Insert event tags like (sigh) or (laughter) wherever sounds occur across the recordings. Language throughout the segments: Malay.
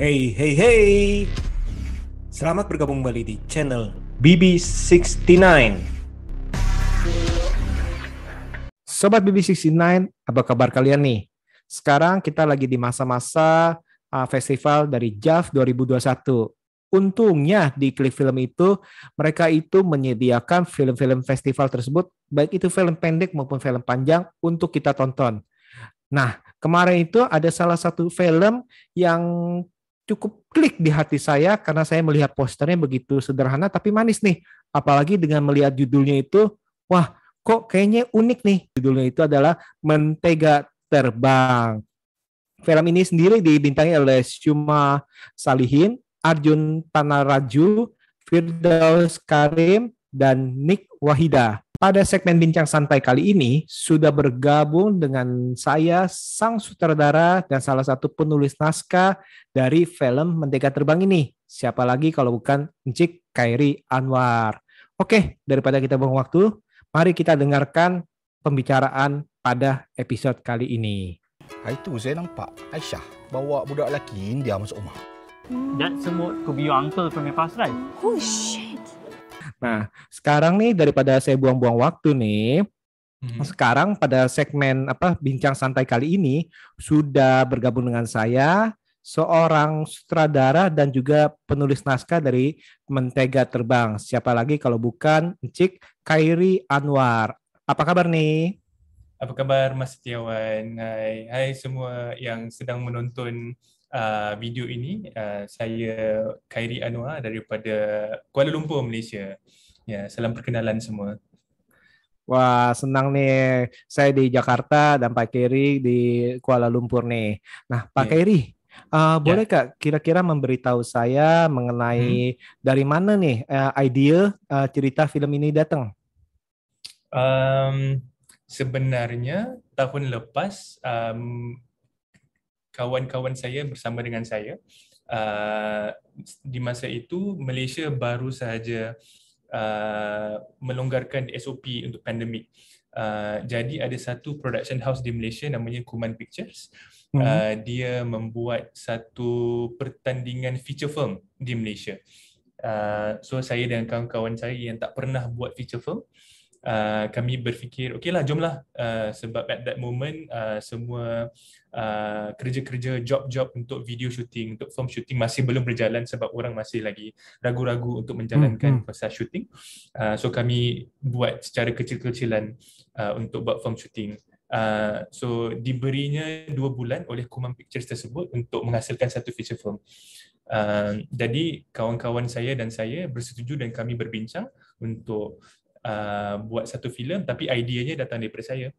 Hey, hey, hey. Selamat bergabung kembali di channel BB69. Sobat BB69, apa kabar kalian nih? Sekarang kita lagi di masa-masa uh, festival dari JAV 2021. Untungnya di klik film itu, mereka itu menyediakan film-film festival tersebut, baik itu film pendek maupun film panjang untuk kita tonton. Nah, kemarin itu ada salah satu film yang cukup klik di hati saya karena saya melihat posternya begitu sederhana tapi manis nih. Apalagi dengan melihat judulnya itu, wah kok kayaknya unik nih. Judulnya itu adalah Mentega Terbang. Film ini sendiri dibintangi oleh Syuma Salihin, Arjun Tanaraju, Firdaus Karim, dan Nick Wahida. Pada segmen Bincang Santai kali ini, sudah bergabung dengan saya, sang sutradara dan salah satu penulis naskah dari film Mentega Terbang ini. Siapa lagi kalau bukan Encik Kairi Anwar. Oke, daripada kita buang waktu, mari kita dengarkan pembicaraan pada episode kali ini. Hari tu saya nampak Aisyah bawa budak lelaki dia masuk rumah. That semua could be your uncle from your past life. Oh shit. Nah, sekarang nih daripada saya buang-buang waktu nih, hmm. sekarang pada segmen apa bincang santai kali ini sudah bergabung dengan saya seorang sutradara dan juga penulis naskah dari Mentega Terbang. Siapa lagi kalau bukan Cik Kairi Anwar. Apa kabar nih? Apa kabar Mas Setiawan? Hai, hai semua yang sedang menonton Uh, video ini uh, saya Khairi Anwar daripada Kuala Lumpur Malaysia. Ya, yeah, salam perkenalan semua. Wah, senang nih saya di Jakarta dan Pak Khairi di Kuala Lumpur nih. Nah, Pak yeah. Khairi Uh, ya. boleh ya. kak kira-kira memberitahu saya mengenai hmm. dari mana nih uh, idea uh, cerita film ini datang? Um, sebenarnya tahun lepas um, kawan-kawan saya bersama dengan saya uh, di masa itu Malaysia baru sahaja uh, melonggarkan SOP untuk pandemik. Uh, jadi ada satu production house di Malaysia namanya Kuman Pictures. Mhm. Uh, mm-hmm. Dia membuat satu pertandingan feature film di Malaysia. Uh, so saya dan kawan-kawan saya yang tak pernah buat feature film, uh, kami berfikir okeylah jomlah uh, sebab at that moment uh, semua uh, uh, kerja-kerja job-job untuk video shooting untuk film shooting masih belum berjalan sebab orang masih lagi ragu-ragu untuk menjalankan hmm. hmm. proses shooting uh, so kami buat secara kecil-kecilan uh, untuk buat film shooting Uh, so diberinya dua bulan oleh Kumam Pictures tersebut untuk menghasilkan satu feature film. Uh, jadi kawan-kawan saya dan saya bersetuju dan kami berbincang untuk uh, buat satu filem tapi ideanya datang daripada saya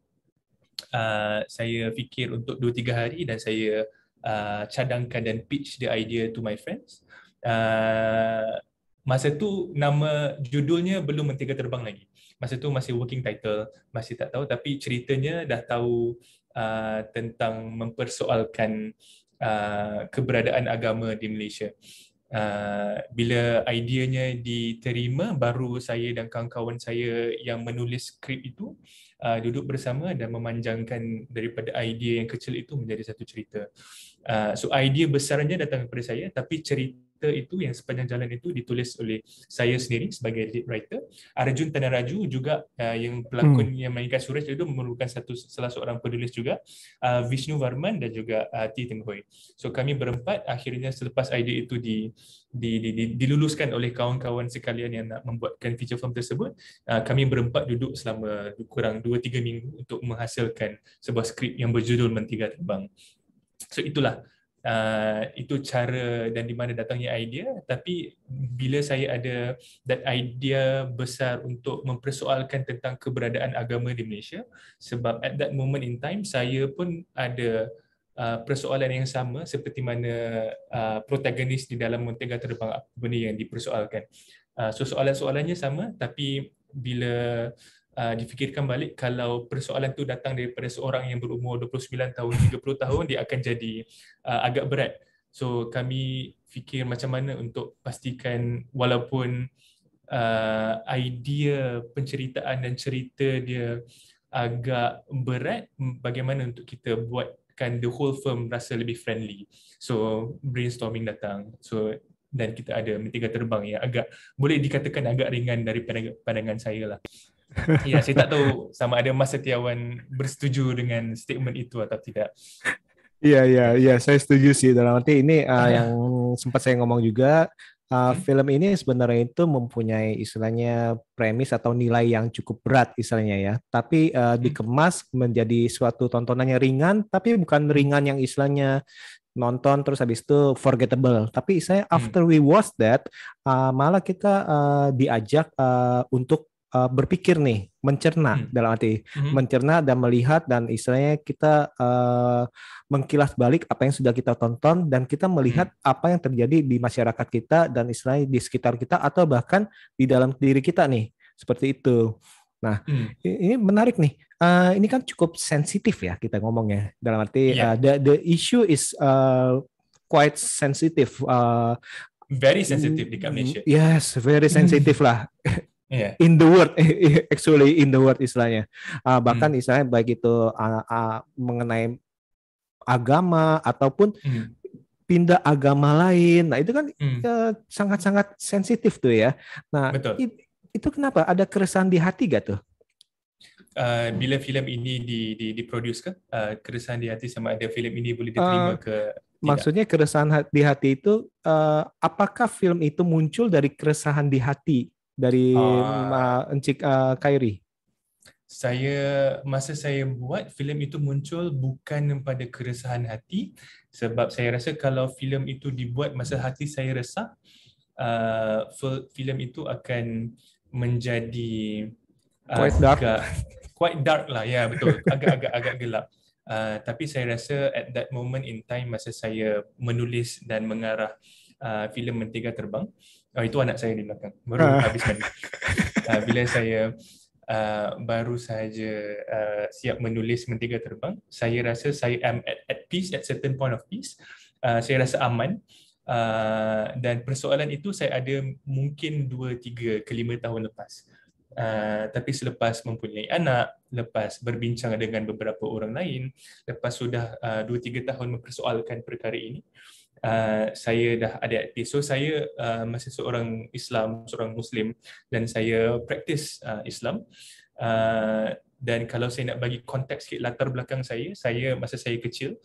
uh, saya fikir untuk 2-3 hari dan saya uh, cadangkan dan pitch the idea to my friends. Uh, masa tu nama judulnya belum mentega terbang lagi. Masa tu masih working title, masih tak tahu tapi ceritanya dah tahu uh, tentang mempersoalkan uh, keberadaan agama di Malaysia. Uh, bila idenya diterima baru saya dan kawan-kawan saya yang menulis skrip itu uh, uh, duduk bersama dan memanjangkan daripada idea yang kecil itu menjadi satu cerita. Uh, so idea besarnya datang kepada saya tapi cerita cerita itu yang sepanjang jalan itu ditulis oleh saya sendiri sebagai lead writer. Arjun Tanaraju juga uh, yang pelakon hmm. yang mainkan Suresh itu memerlukan satu salah seorang penulis juga uh, Vishnu Varman dan juga uh, T Teng Hoi. So kami berempat akhirnya selepas idea itu di di di, di diluluskan oleh kawan-kawan sekalian yang nak membuatkan feature film tersebut, uh, kami berempat duduk selama kurang 2 3 minggu untuk menghasilkan sebuah skrip yang berjudul Mentiga Terbang. So itulah Uh, itu cara dan di mana datangnya idea tapi bila saya ada that idea besar untuk mempersoalkan tentang keberadaan agama di Malaysia sebab at that moment in time saya pun ada uh, persoalan yang sama seperti mana uh, protagonis di dalam Mentega Terbang apa benda yang dipersoalkan uh, so soalan-soalannya sama tapi bila Ah, difikirkan balik kalau persoalan tu datang daripada seorang yang berumur 29 tahun 30 tahun dia akan jadi uh, agak berat so kami fikir macam mana untuk pastikan walaupun uh, idea penceritaan dan cerita dia agak berat bagaimana untuk kita buatkan the whole firm rasa lebih friendly so brainstorming datang so dan kita ada mitiga terbang yang agak boleh dikatakan agak ringan dari pandangan, pandangan saya lah. Iya, saya tak tahu sama ada Mas Setiawan bersetuju dengan statement itu atau tidak. Iya, iya, iya, saya setuju sih. Dalam arti ini uh, yang sempat saya ngomong juga, uh, hmm. film ini sebenarnya itu mempunyai istilahnya premis atau nilai yang cukup berat istilahnya ya. Tapi uh, hmm. dikemas menjadi suatu tontonannya ringan, tapi bukan hmm. ringan yang istilahnya nonton terus habis itu forgettable. Tapi saya hmm. after we watch that uh, malah kita uh, diajak uh, untuk uh, berpikir nih, mencerna hmm. dalam arti hmm. mencerna dan melihat dan istilahnya kita uh, mengkilas balik apa yang sudah kita tonton dan kita melihat hmm. apa yang terjadi di masyarakat kita dan istilahnya di sekitar kita atau bahkan di dalam diri kita nih seperti itu. Nah, hmm. ini menarik nih. Uh, ini kan cukup sensitif ya kita ngomongnya dalam arti yeah. Iya. uh, the the issue is uh, quite sensitive. Uh, very sensitive di mm, Indonesia. Yes, very sensitive lah. (laughs) yeah. in the world eh, eh, actually in the world istilahnya uh, bahkan hmm. istilahnya baik itu uh, uh, mengenai agama ataupun hmm. pindah agama lain nah itu kan hmm. uh, sangat-sangat sensitif tuh ya nah Betul. It, itu kenapa ada keresahan di hati gak tuh uh, bila film ini di di diproduce ke uh, keresahan di hati sama ada film ini boleh diterima uh, ke tidak? maksudnya keresahan di hati itu uh, apakah film itu muncul dari keresahan di hati dari uh, Encik uh, ah, Kairi? Saya masa saya buat filem itu muncul bukan pada keresahan hati sebab saya rasa kalau filem itu dibuat masa hati saya resah uh, filem itu akan menjadi uh, quite dark agak, quite dark lah ya betul agak-agak agak gelap uh, tapi saya rasa at that moment in time masa saya menulis dan mengarah uh, filem mentega terbang uh, Oh itu anak saya di belakang. Baru ha. habis mandi. uh, ah, bila saya uh, baru saja uh, siap menulis mentega terbang, saya rasa saya am at, at peace at certain point of peace. Uh, saya rasa aman. Uh, dan persoalan itu saya ada mungkin 2 3 ke lima tahun lepas. Uh, tapi selepas mempunyai anak, lepas berbincang dengan beberapa orang lain, lepas sudah uh, 2 3 tahun mempersoalkan perkara ini, uh, uh, saya dah ada aktif. So saya uh, masih seorang Islam, seorang Muslim dan saya praktis uh, ah, Islam. Uh, dan kalau saya nak bagi konteks sikit latar belakang saya, saya masa saya kecil,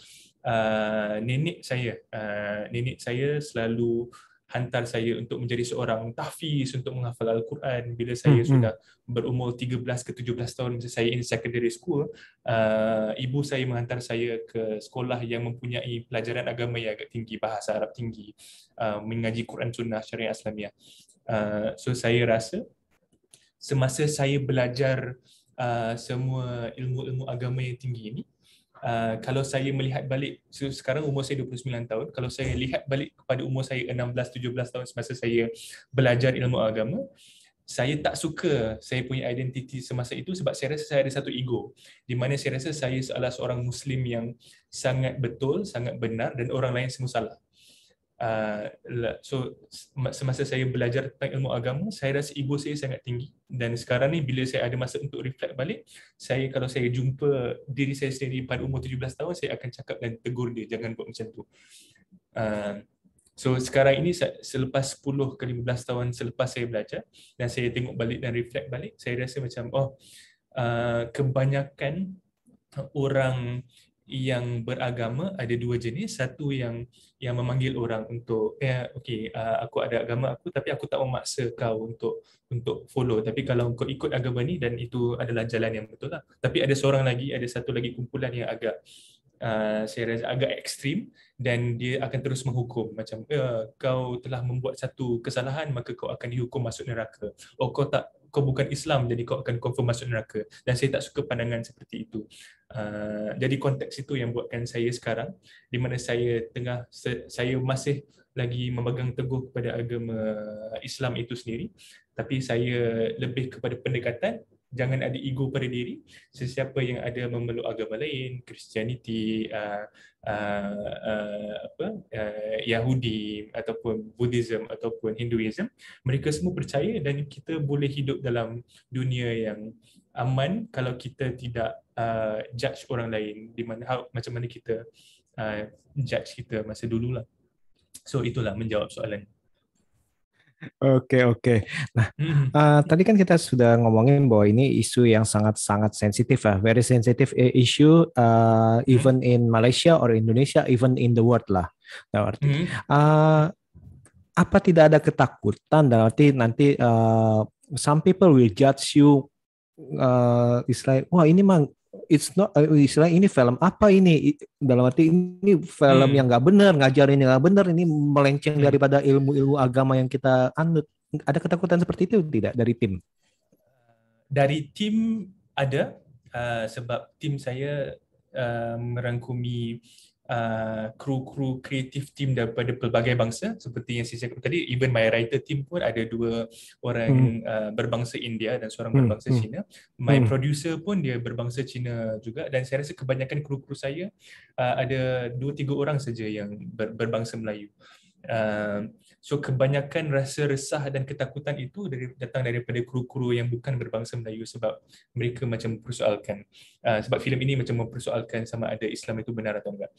uh, nenek saya, uh, nenek saya selalu hantar saya untuk menjadi seorang tahfiz untuk menghafal al-Quran bila saya hmm. hmm. sudah berumur 13 ke 17 tahun masa saya in secondary school uh, ibu saya menghantar saya ke sekolah yang mempunyai pelajaran agama yang agak tinggi bahasa Arab tinggi uh, mengaji Quran sunnah syariah Islamiah uh, so saya rasa semasa saya belajar uh, semua ilmu-ilmu agama yang tinggi ini Uh, kalau saya melihat balik sekarang umur saya 29 tahun kalau saya lihat balik kepada umur saya 16 17 tahun semasa saya belajar ilmu agama saya tak suka saya punya identiti semasa itu sebab saya rasa saya ada satu ego di mana saya rasa saya adalah seorang muslim yang sangat betul sangat benar dan orang lain semua salah Ah, so semasa saya belajar tentang ilmu agama, saya rasa ego saya sangat tinggi. Dan sekarang ni bila saya ada masa untuk reflect balik, saya kalau saya jumpa diri saya sendiri pada umur 17 tahun, saya akan cakap dan tegur dia, jangan buat macam tu. Uh, so sekarang ini selepas 10 ke 15 tahun selepas saya belajar dan saya tengok balik dan reflect balik, saya rasa macam oh uh, kebanyakan orang yang beragama ada dua jenis satu yang yang memanggil orang untuk eh okey uh, aku ada agama aku tapi aku tak memaksa kau untuk untuk follow tapi kalau kau ikut agama ni dan itu adalah jalan yang betul lah tapi ada seorang lagi ada satu lagi kumpulan yang agak Uh, saya rasa agak ekstrim dan dia akan terus menghukum macam eh, kau telah membuat satu kesalahan maka kau akan dihukum masuk neraka oh kau tak kau bukan Islam jadi kau akan confirm masuk neraka dan saya tak suka pandangan seperti itu uh, jadi konteks itu yang buatkan saya sekarang di mana saya tengah saya masih lagi memegang teguh kepada agama Islam itu sendiri tapi saya lebih kepada pendekatan jangan ada ego pada diri sesiapa yang ada memeluk agama lain Christianity uh, uh, uh, apa uh, Yahudi ataupun Buddhism ataupun Hinduism mereka semua percaya dan kita boleh hidup dalam dunia yang aman kalau kita tidak uh, judge orang lain di mana how, macam mana kita uh, judge kita masa dululah so itulah menjawab soalan Oke oke. Nah uh, tadi kan kita sudah ngomongin bahwa ini isu yang sangat sangat sensitif lah, very sensitive issue uh, even in Malaysia or Indonesia, even in the world lah. Nah, arti. Uh, apa tidak ada ketakutan dan arti nanti uh, some people will judge you uh, like wah ini mah it's not uh, istilah ini film apa ini dalam arti ini film hmm. yang enggak benar ngajarin yang enggak benar ini melenceng hmm. daripada ilmu-ilmu agama yang kita anut ada ketakutan seperti itu tidak dari tim uh, dari tim ada uh, sebab tim saya uh, merangkumi uh, uh, kru-kru kreatif tim daripada pelbagai bangsa seperti yang saya cakap tadi even my writer tim pun ada dua orang hmm. uh, berbangsa India dan seorang hmm. berbangsa hmm. Cina my hmm. producer pun dia berbangsa Cina juga dan saya rasa kebanyakan kru-kru saya uh, ada dua tiga orang saja yang ber- berbangsa Melayu uh, So kebanyakan rasa resah dan ketakutan itu dari, datang daripada kru-kru yang bukan berbangsa Melayu sebab mereka macam mempersoalkan. Uh, ah, sebab filem ini macam mempersoalkan sama ada Islam itu benar atau enggak.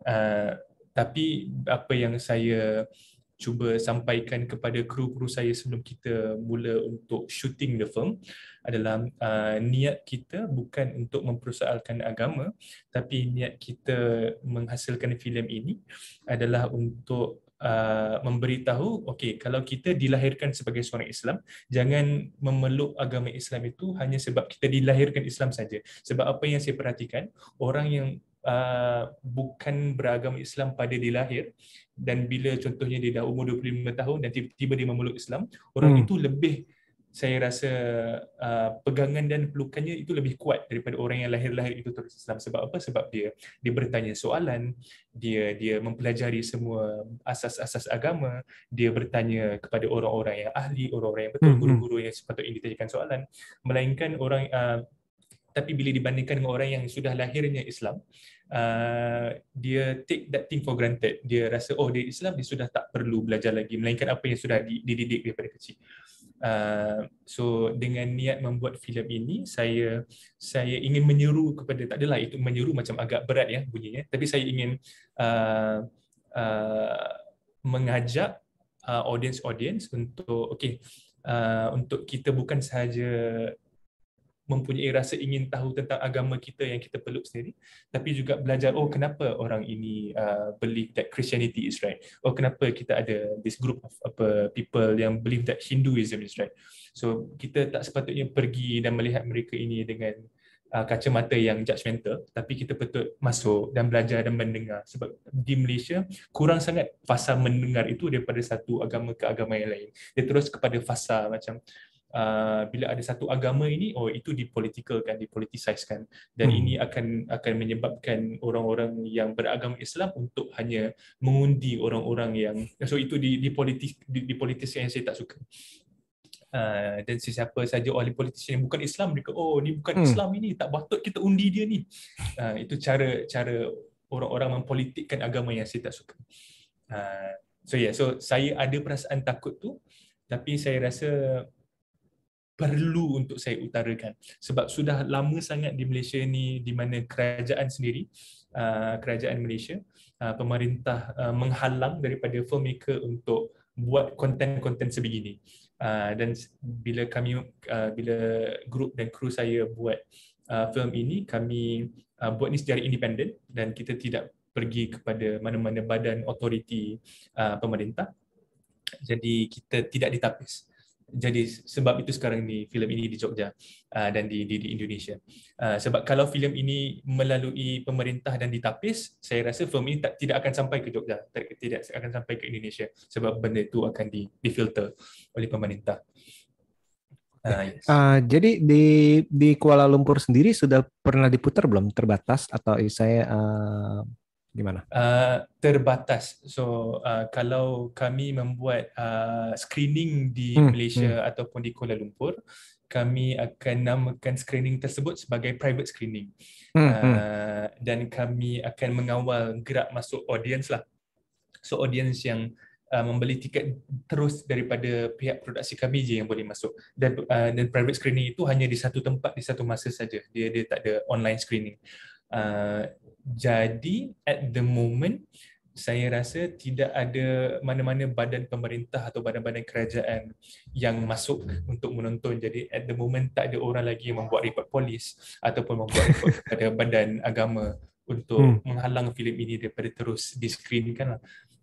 Uh, tapi apa yang saya cuba sampaikan kepada kru-kru saya sebelum kita mula untuk shooting the film adalah uh, niat kita bukan untuk mempersoalkan agama tapi niat kita menghasilkan filem ini adalah untuk uh, memberitahu, okey, kalau kita dilahirkan sebagai seorang Islam, jangan memeluk agama Islam itu hanya sebab kita dilahirkan Islam saja. Sebab apa yang saya perhatikan, orang yang Uh, bukan beragama Islam pada dilahir dan bila contohnya dia dah umur 25 tahun dan tiba-tiba dia memeluk Islam orang hmm. itu lebih saya rasa uh, pegangan dan pelukannya itu lebih kuat daripada orang yang lahir-lahir itu terus Islam sebab apa sebab dia dia bertanya soalan dia dia mempelajari semua asas-asas agama dia bertanya kepada orang-orang yang ahli orang-orang yang betul hmm, hmm. guru-guru yang sepatutnya ditanyakan soalan melainkan orang uh, tapi bila dibandingkan dengan orang yang sudah lahirnya Islam Uh, dia take that thing for granted. Dia rasa oh dia Islam dia sudah tak perlu belajar lagi melainkan apa yang sudah dididik daripada kecil. Uh, so dengan niat membuat filem ini saya saya ingin menyeru kepada tak adalah itu menyeru macam agak berat ya bunyinya tapi saya ingin uh, uh, mengajak uh, audience audience untuk okey uh, untuk kita bukan sahaja mempunyai rasa ingin tahu tentang agama kita yang kita peluk sendiri tapi juga belajar oh kenapa orang ini uh, believe that christianity is right oh kenapa kita ada this group of apa people yang believe that hinduism is right so kita tak sepatutnya pergi dan melihat mereka ini dengan uh, kacamata yang judgmental tapi kita betul masuk dan belajar dan mendengar sebab di Malaysia kurang sangat fasa mendengar itu daripada satu agama ke agama yang lain dia terus kepada fasa macam uh, bila ada satu agama ini oh itu dipolitikalkan dipolitisaskan dan hmm. ini akan akan menyebabkan orang-orang yang beragama Islam untuk hanya mengundi orang-orang yang so itu dipolitik dipolitisasi yang saya tak suka Uh, dan sesiapa saja ahli politik yang bukan Islam mereka oh ni bukan hmm. Islam ini tak patut kita undi dia ni. Uh, itu cara cara orang-orang mempolitikkan agama yang saya tak suka. Uh, so yeah so saya ada perasaan takut tu tapi saya rasa perlu untuk saya utarakan sebab sudah lama sangat di Malaysia ni di mana kerajaan sendiri uh, kerajaan Malaysia uh, pemerintah uh, menghalang daripada filmmaker untuk buat konten-konten sebegini dan bila kami bila grup dan kru saya buat film ini kami buat ni secara independen dan kita tidak pergi kepada mana-mana badan otoriti pemerintah jadi kita tidak ditapis jadi sebab itu sekarang ni filem ini di Jogja uh, dan di, di di Indonesia. Uh, sebab kalau filem ini melalui pemerintah dan ditapis, saya rasa filem ini tak, tidak akan sampai ke Jogja, tak, tidak akan sampai ke Indonesia sebab benda itu akan di difilter oleh pemerintah. Uh, yes. uh, jadi di di Kuala Lumpur sendiri sudah pernah diputar belum terbatas atau saya uh, gimana? Uh, terbatas. So uh, kalau kami membuat uh, screening di hmm. Malaysia hmm. ataupun di Kuala Lumpur, kami akan namakan screening tersebut sebagai private screening. Hmm. Uh, hmm. Dan kami akan mengawal gerak masuk audiens lah. So audiens yang Uh, membeli tiket terus daripada pihak produksi kami je yang boleh masuk dan uh, dan private screening itu hanya di satu tempat di satu masa saja dia dia tak ada online screening uh, jadi at the moment saya rasa tidak ada mana-mana badan pemerintah atau badan-badan kerajaan yang masuk untuk menonton. Jadi at the moment tak ada orang lagi yang membuat report polis ataupun membuat report (laughs) kepada badan agama untuk hmm. menghalang filem ini daripada terus diskrinkan. Uh, lah.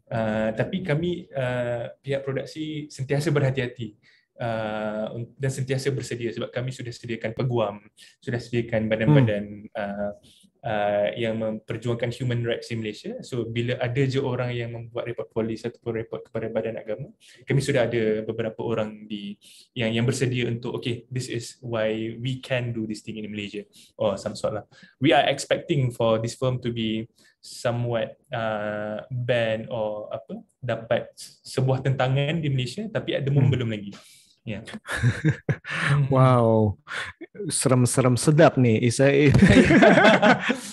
ah, tapi kami uh, pihak produksi sentiasa berhati-hati uh, dan sentiasa bersedia sebab kami sudah sediakan peguam, sudah sediakan badan-badan hmm. uh, Uh, yang memperjuangkan human rights di Malaysia. So bila ada je orang yang membuat report polis ataupun report kepada badan agama, kami sudah ada beberapa orang di yang yang bersedia untuk okay, this is why we can do this thing in Malaysia or oh, some sort lah. We are expecting for this firm to be somewhat uh, banned or apa dapat sebuah tentangan di Malaysia tapi at the moment hmm. belum lagi. Ya. (laughs) wow, serem-serem sedap nih Isai.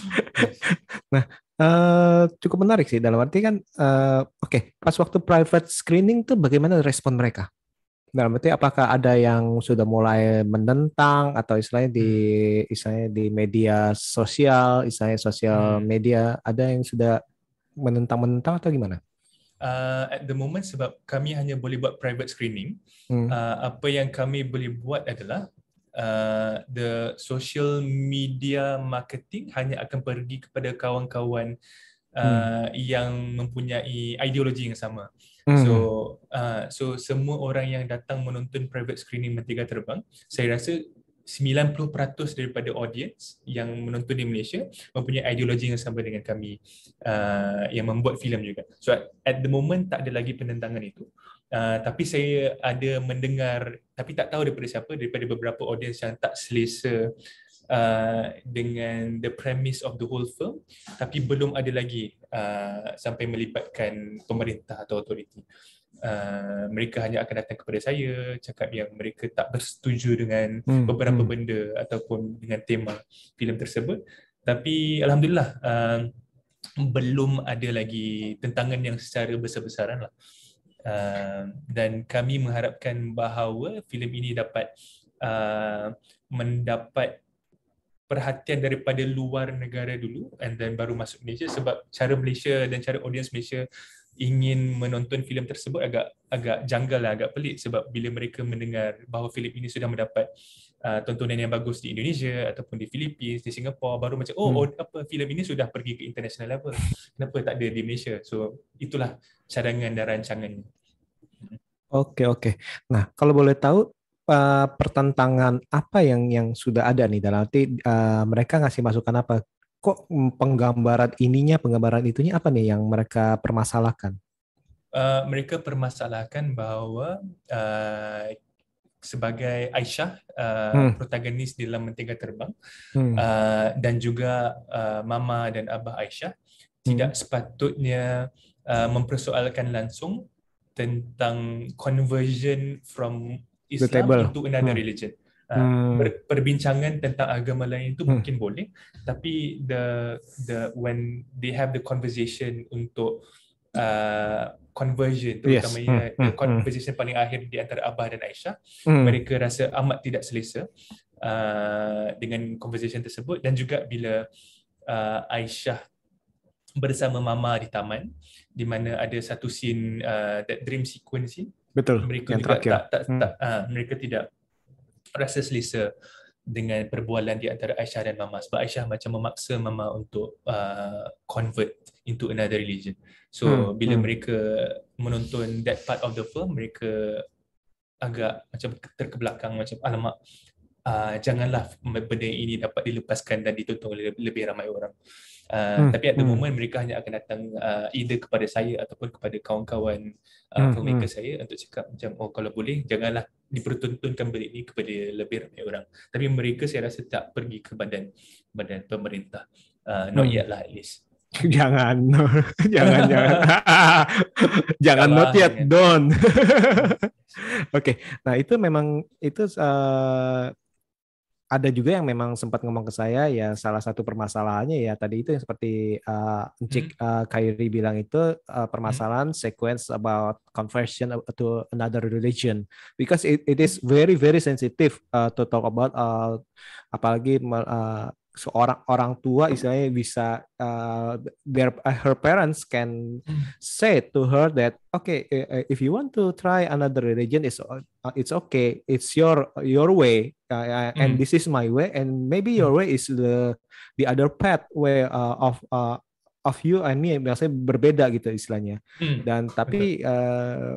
(laughs) nah, uh, cukup menarik sih dalam arti kan, uh, oke, okay, pas waktu private screening tuh bagaimana respon mereka? Dalam arti apakah ada yang sudah mulai menentang atau istilahnya di hmm. istilahnya di media sosial, istilahnya sosial hmm. media, ada yang sudah menentang-menentang atau gimana? Uh, at the moment sebab kami hanya boleh buat private screening hmm. uh, apa yang kami boleh buat adalah uh, the social media marketing hanya akan pergi kepada kawan-kawan uh, hmm. yang mempunyai ideologi yang sama hmm. so uh, so semua orang yang datang menonton private screening mentega terbang saya rasa 90% daripada audience yang menonton di Malaysia mempunyai ideologi yang sama dengan kami uh, yang membuat filem juga. So at the moment tak ada lagi penentangan itu. Uh, tapi saya ada mendengar tapi tak tahu daripada siapa daripada beberapa audience yang tak selesa uh, dengan the premise of the whole film tapi belum ada lagi uh, sampai melibatkan pemerintah atau authority. Uh, mereka hanya akan datang kepada saya cakap yang mereka tak bersetuju dengan hmm, beberapa hmm. benda ataupun dengan tema filem tersebut tapi alhamdulillah uh, belum ada lagi tentangan yang secara besar-besaran lah uh, dan kami mengharapkan bahawa filem ini dapat uh, mendapat perhatian daripada luar negara dulu and then baru masuk Malaysia sebab cara Malaysia dan cara audience Malaysia ingin menonton filem tersebut agak agak janggal lah, agak pelik sebab bila mereka mendengar bahawa filem ini sudah mendapat uh, tontonan yang bagus di Indonesia ataupun di Filipina di Singapura baru macam oh, hmm. oh apa filem ini sudah pergi ke international level. Kenapa tak ada di Malaysia? So itulah cadangan dan rancangannya. Okey okey. Nah, kalau boleh tahu uh, pertentangan apa yang yang sudah ada nih dalam arti uh, mereka ngasih masukan apa kok penggambaran ininya, penggambaran itunya apa nih yang mereka permasalahkan? Uh, mereka permasalahkan bahawa uh, eh, sebagai Aisyah, uh, hmm. protagonis dalam Mentega Terbang, hmm. uh, dan juga uh, Mama dan Abah Aisyah, hmm. tidak sepatutnya uh, mempersoalkan langsung tentang conversion from Islam to another hmm. religion uh, perbincangan tentang agama lain itu hmm. mungkin boleh tapi the the when they have the conversation untuk uh, conversion terutamanya yes. hmm. the hmm. conversation hmm. paling akhir di antara Abah dan Aisyah hmm. mereka rasa amat tidak selesa uh, dengan conversation tersebut dan juga bila uh, Aisyah bersama mama di taman di mana ada satu scene uh, that dream sequence scene. betul mereka yang juga terakhir. tak tak hmm. tak uh, mereka tidak rasa selesa dengan perbualan di antara Aisyah dan Mama sebab Aisyah macam memaksa Mama untuk uh, convert into another religion. So hmm. bila hmm. mereka menonton that part of the film mereka agak macam terkebelakang macam alamak uh, janganlah benda ini dapat dilepaskan dan ditonton oleh lebih ramai orang. Uh, hmm. Tapi at the hmm. moment hmm. mereka hanya akan datang uh, either kepada saya ataupun kepada kawan-kawan uh, hmm, filmmaker hmm. saya untuk cakap macam oh kalau boleh janganlah dipertuntunkan benda ini kepada lebih ramai orang. Tapi mereka saya rasa tak pergi ke badan badan pemerintah. Uh, not yet lah at least. (laughs) (laughs) Jangan. jangan, (laughs) jangan. jangan not yet, don't. okay, nah itu memang, itu uh, ada juga yang memang sempat ngomong ke saya ya salah satu permasalahannya ya tadi itu yang seperti uh, hmm. uh, Kairi bilang itu uh, permasalahan hmm. sequence about conversion to another religion because it, it is very very sensitive uh, to talk about uh, apalagi uh, seorang orang tua istilahnya bisa uh, their uh, her parents can hmm. say to her that okay if you want to try another religion it's it's okay it's your your way Uh, uh, and hmm. this is my way and maybe your hmm. way is the the other path way uh, of uh, of you and me biasanya berbeda gitu istilahnya mm. dan tapi uh,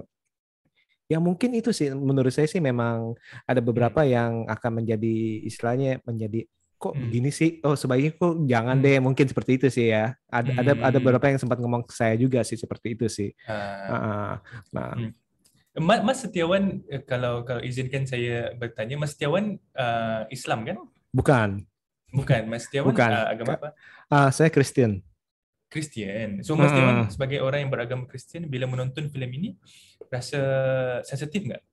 ya mungkin itu sih menurut saya sih memang ada beberapa mm. yang akan menjadi istilahnya menjadi kok hmm. gini sih oh sebaiknya kok jangan hmm. deh mungkin seperti itu sih ya ada hmm. ada ada beberapa yang sempat ngomong ke saya juga sih seperti itu sih uh. Uh, nah hmm. Mas Setiawan eh, kalau kalau izinkan saya bertanya, Mas Setiawan uh, Islam kan? Bukan. Bukan, Mas Setiawan Bukan. Uh, agama apa? Uh, saya Kristen. Kristen. So Mas hmm. Setiawan sebagai orang yang beragama Kristen bila menonton film ini rasa sensitif nggak?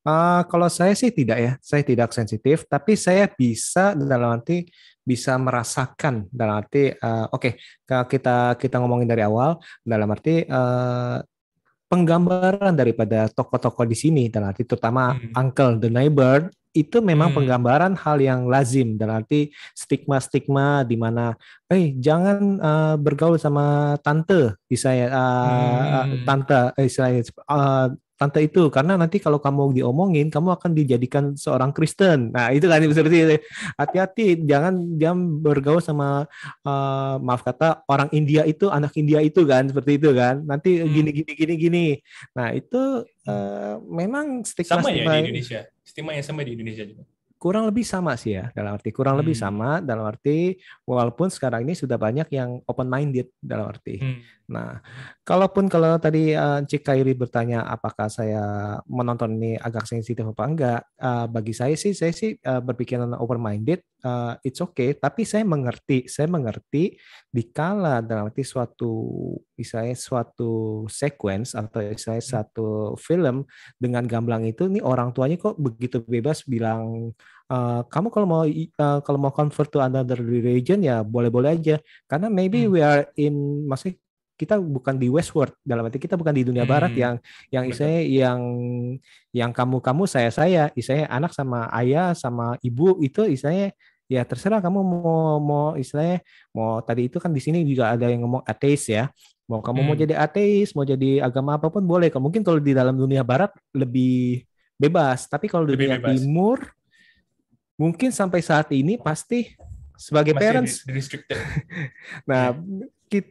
Uh, kalau saya sih tidak ya, saya tidak sensitif, tapi saya bisa dalam arti bisa merasakan dalam arti uh, oke okay, kita kita ngomongin dari awal dalam arti uh, penggambaran daripada tokoh-tokoh di sini dalam arti terutama hmm. uncle the neighbor itu memang hmm. penggambaran hal yang lazim dalam arti stigma-stigma di mana eh jangan uh, bergaul sama tante di saya uh, eh, eh, hmm. tante istilahnya uh, tante itu karena nanti kalau kamu diomongin kamu akan dijadikan seorang Kristen nah itu kan (laughs) seperti itu hati-hati jangan jam bergaul sama uh, maaf kata orang India itu anak India itu kan seperti itu kan nanti hmm. gini gini gini gini nah itu uh, memang stigma sama ya di Indonesia stigma yang sama di Indonesia juga kurang lebih sama sih ya dalam arti kurang hmm. lebih sama dalam arti walaupun sekarang ini sudah banyak yang open minded dalam arti. Hmm. Nah, kalaupun kalau tadi uh, Cik Kairi bertanya apakah saya menonton ini agak sensitif apa enggak, uh, bagi saya sih saya sih uh, berpikiran open minded uh, it's okay. Tapi saya mengerti, saya mengerti dikala dalam arti suatu misalnya suatu sequence atau misalnya hmm. satu film dengan gamblang itu, nih orang tuanya kok begitu bebas bilang Uh, kamu kalau mau uh, kalau mau convert to another religion ya boleh-boleh aja karena maybe hmm. we are in masih kita bukan di Westworld dalam arti kita bukan di dunia hmm. barat yang yang istilahnya yang yang kamu kamu saya saya istilahnya anak sama ayah sama ibu itu istilahnya ya terserah kamu mau mau istilahnya mau tadi itu kan di sini juga ada yang ngomong ateis ya mau kamu hmm. mau jadi ateis mau jadi agama apapun boleh mungkin kalau di dalam dunia barat lebih bebas tapi kalau di dunia bebas. timur mungkin sampai saat ini pasti sebagai Masih parents restricted. (laughs) nah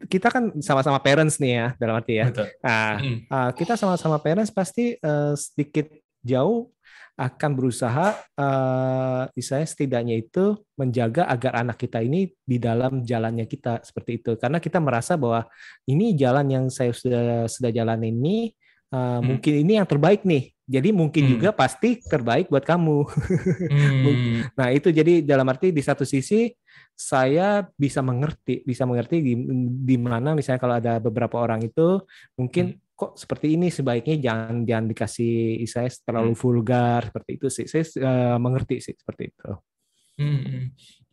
kita kan sama-sama parents nih ya dalam arti ya nah hmm. ah, kita sama-sama parents pasti uh, sedikit jauh akan berusaha uh, misalnya setidaknya itu menjaga agar anak kita ini di dalam jalannya kita seperti itu karena kita merasa bahwa ini jalan yang saya sudah sudah jalan ini uh, hmm. mungkin ini yang terbaik nih jadi mungkin hmm. juga pasti terbaik buat kamu (laughs) hmm. nah itu jadi dalam arti di satu sisi saya bisa mengerti bisa mengerti di, di mana misalnya kalau ada beberapa orang itu mungkin hmm kok seperti ini sebaiknya jangan jangan dikasih saya terlalu hmm. vulgar seperti itu sih saya uh, mengerti sih seperti itu hmm, hmm.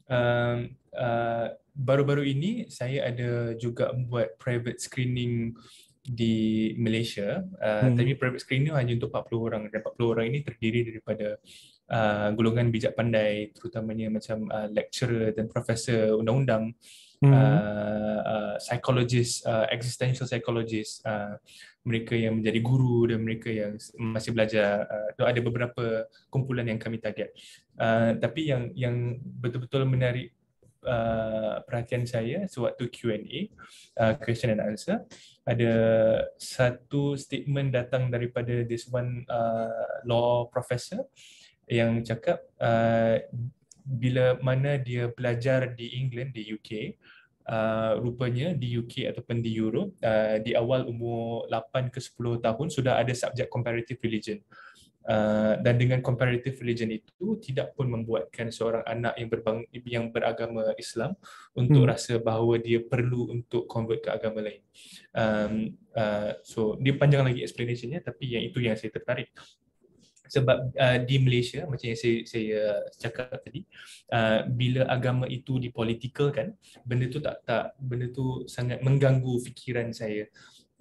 Ehm, eh, baru-baru hmm. uh, uh, ini saya ada juga buat private screening di Malaysia uh, hmm. tapi private screening hanya untuk 40 orang dan 40 orang ini terdiri daripada uh, golongan bijak pandai terutamanya macam uh, lecturer dan profesor undang-undang hmm mm-hmm. uh, uh, psychologists, uh, existential psychologists, uh, mereka yang menjadi guru dan mereka yang masih belajar. Uh, ada beberapa kumpulan yang kami target. Uh, tapi yang yang betul-betul menarik uh, perhatian saya sewaktu Q&A, uh, question and answer, ada satu statement datang daripada this one uh, law professor yang cakap uh, bila mana dia belajar di England di UK Uh, rupanya di UK ataupun di Europe uh, di awal umur 8 ke 10 tahun sudah ada subjek comparative religion uh, dan dengan comparative religion itu tidak pun membuatkan seorang anak yang berbang yang beragama Islam untuk hmm. rasa bahawa dia perlu untuk convert ke agama lain um, uh, so dia panjang lagi explanationnya tapi yang itu yang saya tertarik sebab uh, di Malaysia macam yang saya saya cakap tadi uh, bila agama itu dipolitikal kan, benda tu tak tak benda tu sangat mengganggu fikiran saya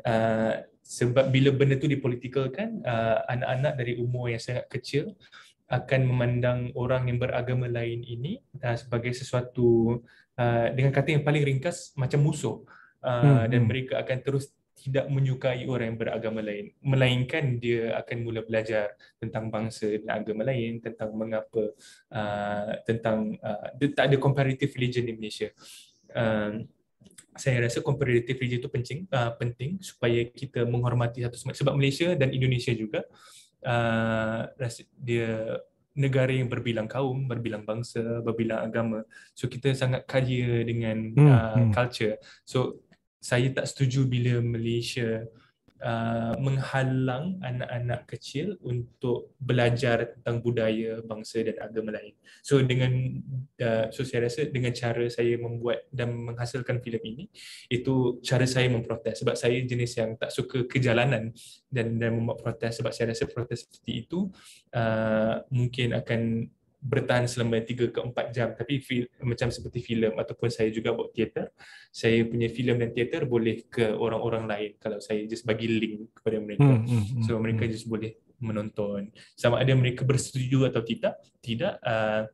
uh, sebab bila benda tu dipolitikal kan, uh, anak-anak dari umur yang sangat kecil akan memandang orang yang beragama lain ini uh, sebagai sesuatu uh, dengan kata yang paling ringkas macam musuh uh, hmm. dan hmm. mereka akan terus tidak menyukai orang yang beragama lain melainkan dia akan mula belajar tentang bangsa dan agama lain tentang mengapa uh, tentang uh, tak ada comparative religion di Malaysia um, saya rasa comparative religion itu penting uh, penting supaya kita menghormati satu sama sebab Malaysia dan Indonesia juga uh, dia negara yang berbilang kaum, berbilang bangsa, berbilang agama. So kita sangat kaya dengan hmm, uh, hmm. culture. So saya tak setuju bila Malaysia uh, menghalang anak-anak kecil untuk belajar tentang budaya bangsa dan agama lain. So dengan uh, so saya rasa dengan cara saya membuat dan menghasilkan filem ini itu cara saya memprotes sebab saya jenis yang tak suka kejalanan dan dan membuat protes sebab saya rasa protes seperti itu uh, mungkin akan bertahan selama 3 ke 4 jam tapi feel, macam seperti filem ataupun saya juga buat teater saya punya filem dan teater boleh ke orang-orang lain kalau saya just bagi link kepada mereka hmm, hmm, hmm, mereka hmm. just boleh menonton sama ada mereka bersetuju atau tidak tidak uh,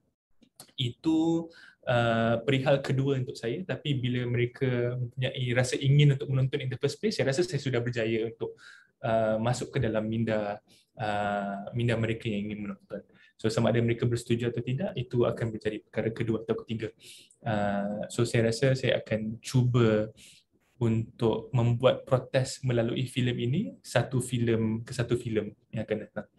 itu Uh, perihal kedua untuk saya tapi bila mereka mempunyai rasa ingin untuk menonton in the first place saya rasa saya sudah berjaya untuk uh, masuk ke dalam minda uh, minda mereka yang ingin menonton So sama ada mereka bersetuju atau tidak, itu akan menjadi perkara kedua atau ketiga. Uh, so saya rasa saya akan cuba untuk membuat protes melalui filem ini satu filem ke satu filem yang akan datang.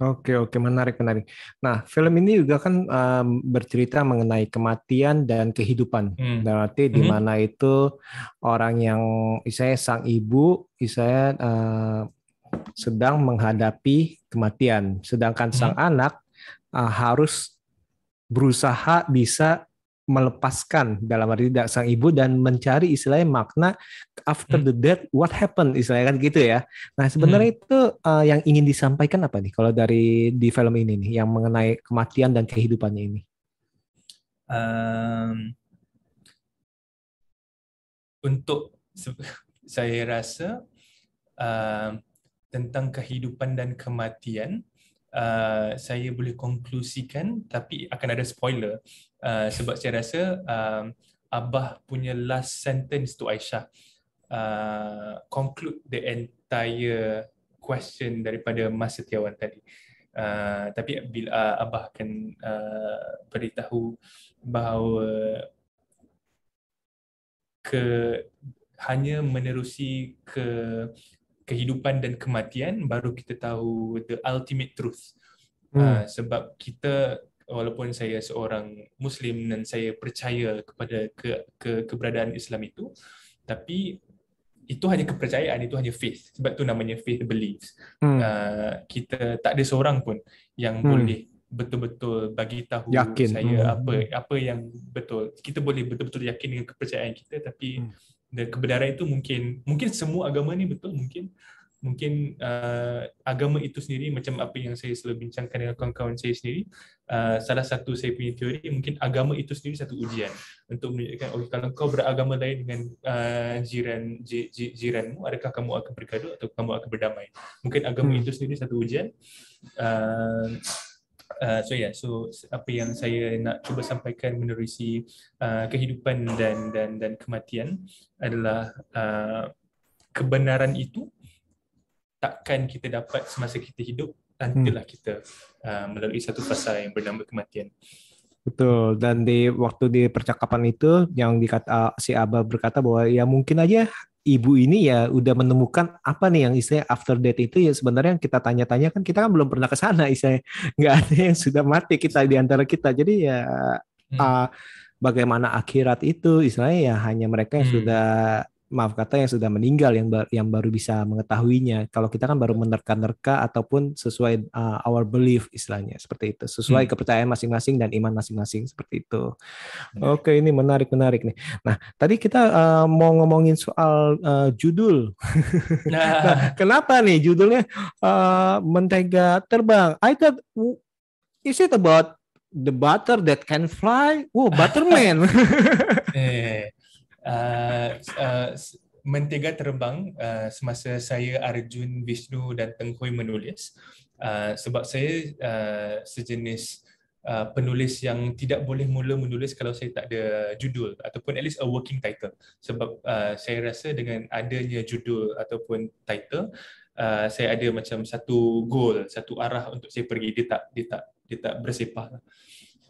Oke, oke, menarik, menarik. Nah, filem ini juga kan um, bercerita mengenai kematian dan kehidupan. Hmm. Dan arti hmm. di mana itu orang yang, misalnya sang ibu, misalnya uh, sedang menghadapi kematian, sedangkan sang hmm. anak uh, harus berusaha bisa melepaskan dalam arti tidak sang ibu dan mencari istilahnya makna after mhm. the death what happened istilahnya kan gitu ya. Nah sebenarnya hmm. itu uh, yang ingin disampaikan apa nih kalau dari di film ini nih yang mengenai kematian dan kehidupannya ini. Um, untuk (laughs) saya rasa um, tentang kehidupan dan kematian uh, saya boleh konklusikan tapi akan ada spoiler uh, sebab saya rasa uh, abah punya last sentence to Aisyah uh, conclude the entire question daripada Mas Setiawan tadi. Uh, tapi bila uh, abah akan uh, beritahu bahawa ke hanya menerusi ke kehidupan dan kematian baru kita tahu the ultimate truth. Hmm. Uh, sebab kita walaupun saya seorang muslim dan saya percaya kepada ke, ke keberadaan Islam itu tapi itu hanya kepercayaan itu hanya faith sebab tu namanya faith beliefs. Hmm. Uh, kita tak ada seorang pun yang hmm. boleh betul-betul bagi tahu yakin. saya hmm. apa apa yang betul. Kita boleh betul-betul yakin dengan kepercayaan kita tapi hmm the kebenaran itu mungkin mungkin semua agama ni betul mungkin mungkin uh, agama itu sendiri macam apa yang saya selalu bincangkan dengan kawan-kawan saya sendiri uh, salah satu saya punya teori mungkin agama itu sendiri satu ujian untuk menunjukkan okay, kalau kau beragama lain dengan uh, jiran j, j, jiranmu adakah kamu akan bergaduh atau kamu akan berdamai mungkin agama hmm. itu sendiri satu ujian uh, uh, so yeah so apa yang saya nak cuba sampaikan menerusi uh, kehidupan dan dan dan kematian adalah uh, kebenaran itu takkan kita dapat semasa kita hidup nantilah hmm. kita uh, melalui satu fasa yang bernama kematian betul dan di waktu di percakapan itu yang dikata si Abah berkata bahwa ya mungkin aja ibu ini ya udah menemukan apa nih yang istilahnya after death itu ya sebenarnya yang kita tanya-tanya kan kita kan belum pernah ke sana istilahnya nggak ada yang sudah mati kita di antara kita jadi ya hmm. uh, bagaimana akhirat itu istilahnya ya hanya mereka yang hmm. sudah maaf kata yang sudah meninggal yang bar, yang baru bisa mengetahuinya. Kalau kita kan baru menerka-nerka ataupun sesuai uh, our belief istilahnya seperti itu, sesuai hmm. kepercayaan masing-masing dan iman masing-masing seperti itu. Hmm. Oke, ini menarik menarik nih. Nah, tadi kita uh, mau ngomongin soal uh, judul. (laughs) Nah. nah. kenapa nih judulnya uh, mentega terbang? I thought is it about the butter that can fly? Wow, Butterman. (laughs) (laughs) eh Uh, uh, uh, mentega terbang uh, semasa saya Arjun Bisnu dan Tenghui menulis uh, sebab saya uh, sejenis uh, penulis yang tidak boleh mula menulis kalau saya tak ada judul ataupun at least a working title sebab uh, saya rasa dengan adanya judul ataupun title Uh, saya ada macam satu goal, satu arah untuk saya pergi. Dia tak, dia tak, dia tak bersepah. Lah.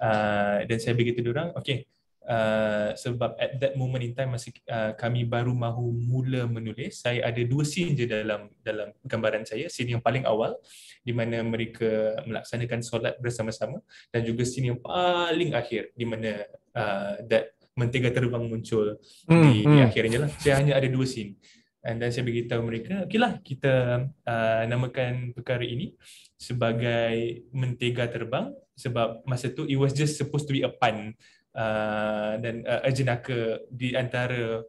Uh, dan saya begitu orang, okay, Uh, sebab at that moment in time masih uh, kami baru mahu mula menulis saya ada dua scene je dalam dalam gambaran saya scene yang paling awal di mana mereka melaksanakan solat bersama-sama dan juga scene yang paling akhir di mana uh, that mentega terbang muncul hmm, di, hmm. di akhirnya lah saya hanya ada dua scene dan saya beritahu mereka okeylah kita uh, namakan perkara ini sebagai mentega terbang sebab masa tu it was just supposed to be a pun uh, dan uh, ah, jenaka di antara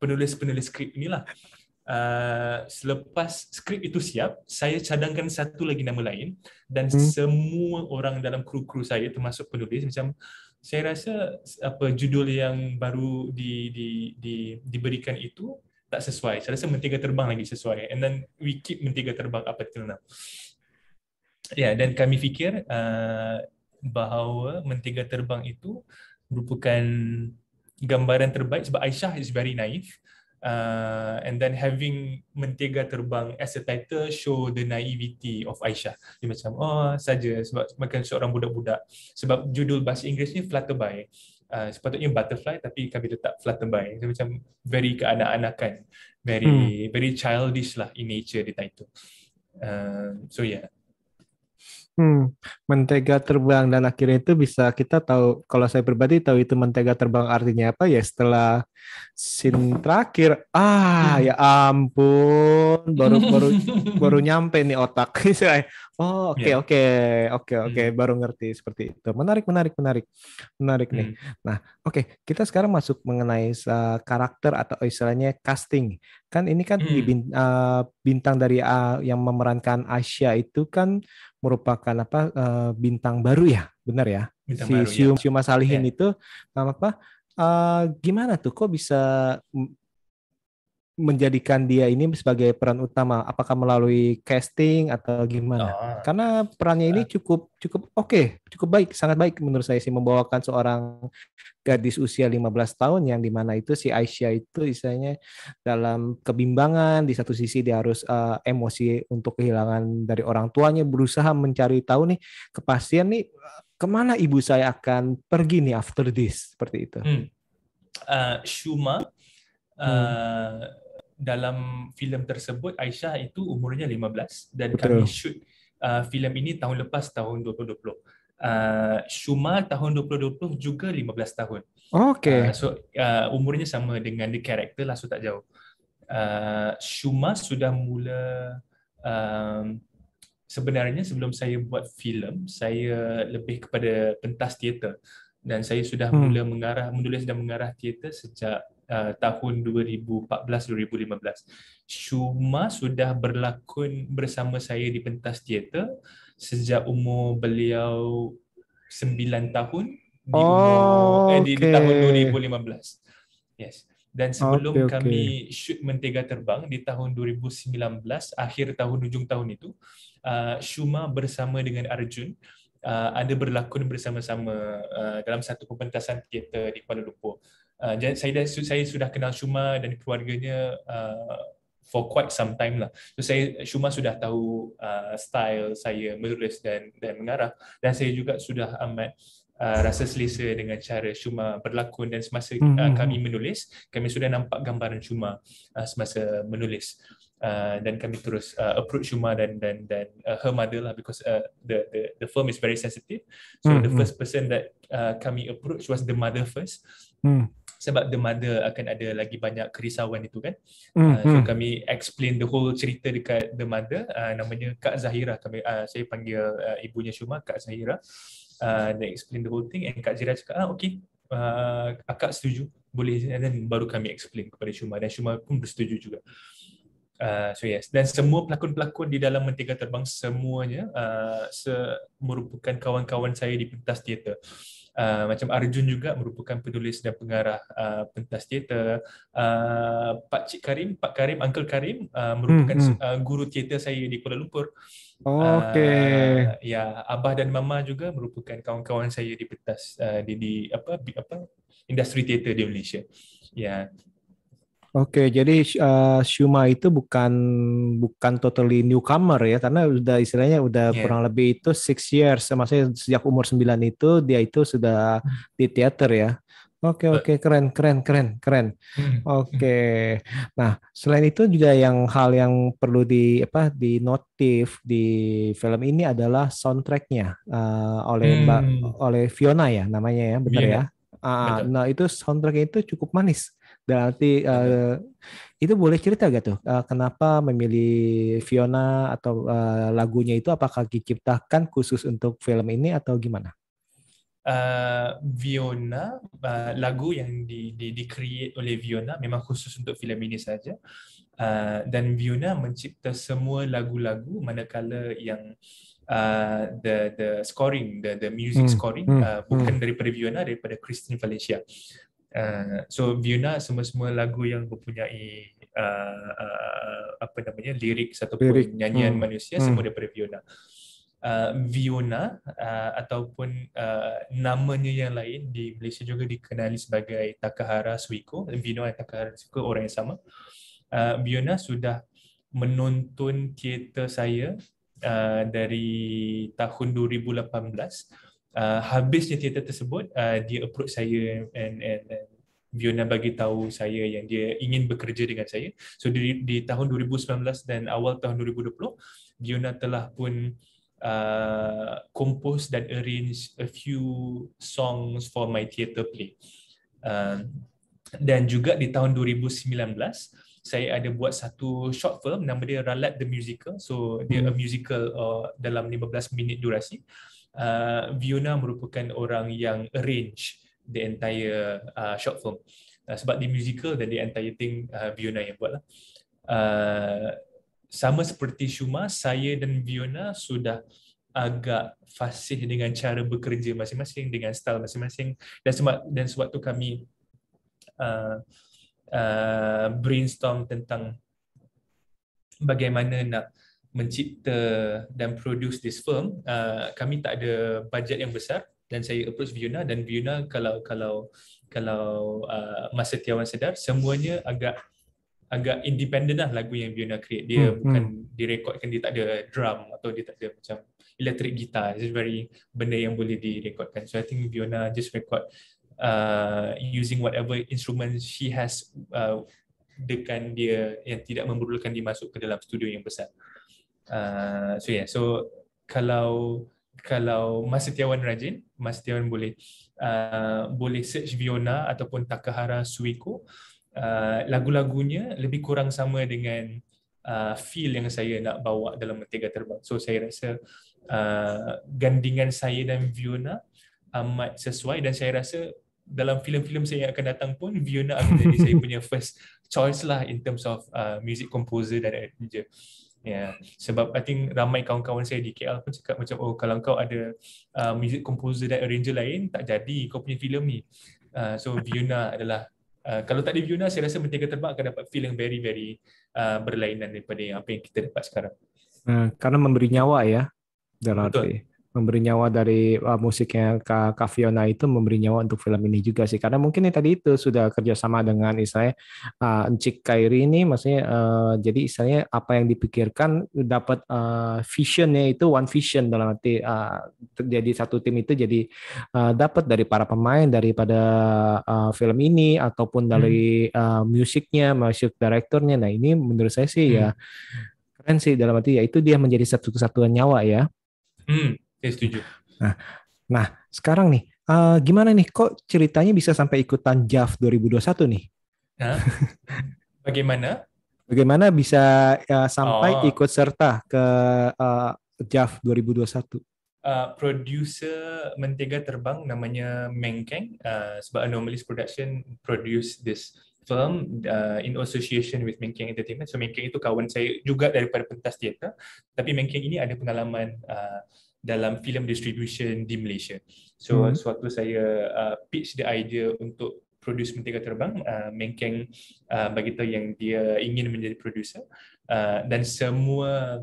penulis-penulis skrip inilah. Uh, selepas skrip itu siap, saya cadangkan satu lagi nama lain dan hmm. semua orang dalam kru-kru saya termasuk penulis macam saya rasa apa judul yang baru di di di diberikan itu tak sesuai. Saya rasa mentiga terbang lagi sesuai. And then we keep mentiga terbang apa tu nak? Ya, dan kami fikir uh, bahawa mentiga terbang itu merupakan gambaran terbaik sebab Aisyah is very naive uh, and then having mentega terbang as a title show the naivety of Aisha. dia macam oh saja sebab makan seorang budak-budak sebab judul bahasa Inggeris ni flutterby uh, sepatutnya butterfly tapi kami letak flutterby dia macam very keanak-anakan very hmm. very childish lah in nature the title uh, so yeah Hmm, mentega terbang dan akhirnya itu bisa kita tahu kalau saya pribadi tahu itu mentega terbang artinya apa ya setelah scene terakhir ah ya hmm. ampun baru baru (laughs) baru nyampe nih otak (laughs) oh ya. oke oke oke oke hmm. baru ngerti seperti itu menarik menarik menarik menarik hmm. nih nah oke okay, kita sekarang masuk mengenai uh, karakter atau istilahnya casting Kan ini kan hmm. Eh, bintang dari eh, yang memerankan Asia itu kan merupakan apa eh, bintang baru ya, benar ya? Bintang si baru, ya. Salihin yeah. itu apa? gimana tuh kok bisa mm, menjadikan dia ini sebagai peran utama? Apakah melalui casting atau gimana? Oh. Karena perannya ini iya. cukup cukup oke, okay, cukup baik, sangat baik menurut saya sih membawakan seorang gadis usia 15 tahun yang dimana itu si Aisyah itu istilahnya dalam kebimbangan di satu sisi dia harus uh, emosi untuk kehilangan dari orang tuanya berusaha mencari tahu nih kepastian nih kemana ibu saya akan pergi nih after this seperti itu. Hmm. Uh, Shuma uh, dalam filem tersebut Aisyah itu umurnya 15 dan Betul. kami shoot uh, filem ini tahun lepas tahun 2020. Uh, Shuma tahun 2020 juga 15 tahun. Oh, okay. Uh, so uh, umurnya sama dengan the character lah so tak jauh. Uh, Shuma sudah mula uh, sebenarnya sebelum saya buat filem saya lebih kepada pentas teater dan saya sudah hmm. mula mengarah menulis dan mengarah teater sejak 2018. Uh, tahun 2014-2015. Shuma sudah berlakon bersama saya di pentas teater sejak umur beliau 9 tahun di oh, umur, eh, di, okay. di tahun 2015. Yes. Dan sebelum okay, kami shoot Mentega Terbang di tahun 2019, akhir tahun ujung tahun itu, uh, Shuma bersama dengan Arjun Uh, ada berlakon bersama-sama uh, dalam satu pementasan teater di Kuala Lumpur. Ah, jadi saya, saya sudah kenal Shuma dan keluarganya uh, for quite some time lah. So saya Shuma sudah tahu uh, style saya menulis dan dan mengarah dan saya juga sudah amat uh, rasa selesa dengan cara Shuma berlakon dan semasa uh, kami menulis kami sudah nampak gambaran Shuma uh, semasa menulis. Uh, dan kami terus uh, approach Shuma dan dan dan uh, her mother lah because uh, the the the firm is very sensitive so mm-hmm. the first person that uh, kami approach was the mother first mm sebab the mother akan ada lagi banyak kerisauan itu kan mm-hmm. uh, so hmm. kami explain the whole cerita dekat the mother uh, namanya Kak Zahira kami uh, saya panggil uh, ibunya Syuma Kak Zahira uh, explain the whole thing and Kak Zahira cakap ah okey uh, akak setuju boleh and then baru kami explain kepada Syuma dan Syuma pun bersetuju juga Uh, so yes, dan semua pelakon-pelakon di dalam Mentega Terbang semuanya uh, merupakan kawan-kawan saya di pentas teater. Uh, Ah, macam Arjun juga merupakan penulis dan pengarah uh, pentas teater uh, Pak Cik Karim, Pak Karim, Uncle Karim uh, merupakan hmm, hmm. Uh, guru teater saya di Kuala Lumpur Oh, okay. Uh, ya, abah dan mama juga merupakan kawan-kawan saya di pentas uh, di, di apa, apa industri teater di Malaysia. Ya, Oke, jadi uh, Shuma itu bukan bukan totally newcomer ya, karena udah istilahnya udah yeah. kurang lebih itu six years, maksudnya sejak umur sembilan itu dia itu sudah hmm. di teater ya. Oke oke keren keren keren keren. Hmm. Oke. Nah selain itu juga yang hal yang perlu di apa di notif di film ini adalah soundtracknya uh, oleh hmm. Mbak oleh Fiona ya namanya ya benar yeah. ya. Uh, Nah itu soundtracknya itu cukup manis dan nanti uh, itu boleh cerita gak tuh uh, kenapa memilih Fiona atau uh, lagunya itu apakah diciptakan khusus untuk film ini atau gimana? Uh, Fiona uh, lagu yang di, di, di create oleh Fiona memang khusus untuk film ini saja uh, dan Fiona mencipta semua lagu-lagu manakala yang uh, the the scoring the the music hmm. scoring uh, bukan hmm. daripada Fiona, daripada Christine Valencia. Uh, so Vina semua-semua lagu yang mempunyai uh, uh, apa namanya lirik satu pun nyanyian hmm. manusia hmm. semua daripada Vina. Uh, Viona uh, ataupun uh, namanya yang lain di Malaysia juga dikenali sebagai Takahara Suiko Vino dan Takahara Suiko orang yang sama uh, Viona sudah menonton teater saya uh, dari tahun 2018 uh, uh, habisnya teater tersebut uh, dia approach saya and and, and Fiona bagi tahu saya yang dia ingin bekerja dengan saya. So di, di tahun 2019 dan awal tahun 2020, Fiona telah pun uh, compose dan arrange a few songs for my theater play. Uh, dan juga di tahun 2019, saya ada buat satu short film nama dia Ralat the Musical. So dia a hmm. musical uh, dalam 15 minit durasi. Uh, uh, Viona merupakan orang yang arrange the entire uh, short film uh, sebab di musical dan di entire thing uh, Viona yang buat lah. Uh, sama seperti Shuma, saya dan Viona sudah agak fasih dengan cara bekerja masing-masing dengan style masing-masing dan sebab dan sebab tu kami uh, uh, brainstorm tentang bagaimana nak uh, mencipta dan produce this film uh, kami tak ada bajet yang besar dan saya approach Viona dan Viona kalau kalau kalau uh, masa Tiawan sedar semuanya agak agak independent lah lagu yang Viona create dia hmm, bukan hmm. direkodkan dia tak ada drum atau dia tak ada macam electric guitar it's very benda yang boleh direkodkan so I think Viona just record uh, using whatever instrument she has uh, dekan dia yang tidak memerlukan dimasuk ke dalam studio yang besar. Uh, so yeah, so kalau kalau Mas Setiawan rajin, Mas Setiawan boleh uh, boleh search Viona ataupun Takahara Suiko. Uh, lagu-lagunya lebih kurang sama dengan uh, feel yang saya nak bawa dalam Tiga Terbang. So saya rasa uh, gandingan saya dan Viona amat sesuai dan saya rasa dalam filem-filem saya yang akan datang pun Viona akan jadi (laughs) saya punya first choice lah in terms of uh, music composer dan arranger. Uh, Yeah. Sebab I think ramai kawan-kawan saya di KL pun cakap macam oh kalau kau ada uh, music composer dan arranger lain tak jadi kau punya filem ni. Uh, so Viona adalah uh, kalau tak ada Viona saya rasa Mentega Terbang akan dapat feel yang very very uh, berlainan daripada yang apa yang kita dapat sekarang. Hmm, karena memberi nyawa ya dalam Betul. memberi nyawa dari uh, musiknya Kak, Kak Fiona itu memberi nyawa untuk film ini juga sih karena mungkin ya tadi itu sudah kerjasama dengan istilahnya uh, Encik Kairi ini maksudnya uh, jadi istilahnya apa yang dipikirkan dapat uh, visionnya itu one vision dalam arti uh, jadi satu tim itu jadi uh, dapat dari para pemain daripada uh, film ini ataupun dari hmm. uh, musiknya musik direkturnya nah ini menurut saya sih ya hmm. ya keren sih dalam arti ya itu dia menjadi satu kesatuan nyawa ya. Hmm. Saya setuju. Nah, nah sekarang nih, uh, gimana nih kok ceritanya bisa sampai ikutan JAF 2021 nih? Nah, (laughs) bagaimana? Bagaimana bisa uh, sampai oh. ikut serta ke uh, JAF 2021? Uh, producer mentega terbang namanya Meng Kang uh, eh, sebab Anomalies Production produce this film uh, in association with Meng Kang Entertainment. So Meng Kang itu kawan saya juga daripada pentas teater tapi Meng Kang ini ada pengalaman uh, dalam film distribution di Malaysia. So hmm. sewaktu saya uh, pitch the idea untuk produce Mentega Terbang, uh, Mengkeng uh, bagi tahu yang dia ingin menjadi producer uh, dan semua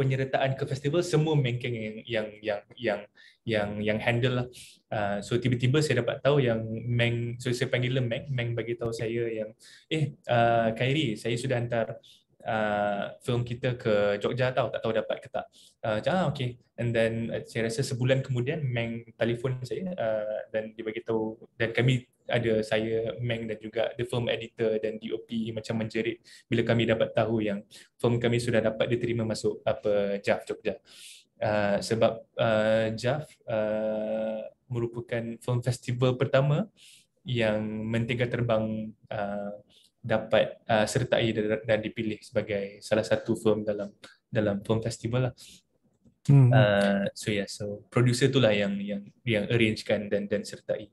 penyertaan ke festival semua Mengkeng yang yang yang yang yang yang handle lah. Uh, so tiba-tiba saya dapat tahu yang Meng so saya panggil Meng Meng bagi tahu saya yang eh uh, Kairi saya sudah hantar uh, film kita ke Jogja tau tak tahu dapat ke tak. Uh, ah okey and then uh, saya rasa sebulan kemudian Meng telefon saya uh, dan dia bagi tahu dan kami ada saya Meng dan juga the film editor dan DOP macam menjerit bila kami dapat tahu yang film kami sudah dapat diterima masuk apa JAF Jogja. Uh, sebab uh, JAF uh, merupakan film festival pertama yang mentega terbang uh, dapat uh, sertai dan, dipilih sebagai salah satu film dalam dalam film festival lah. Hmm. Uh, so yeah, so producer itulah yang yang yang arrangekan dan dan sertai.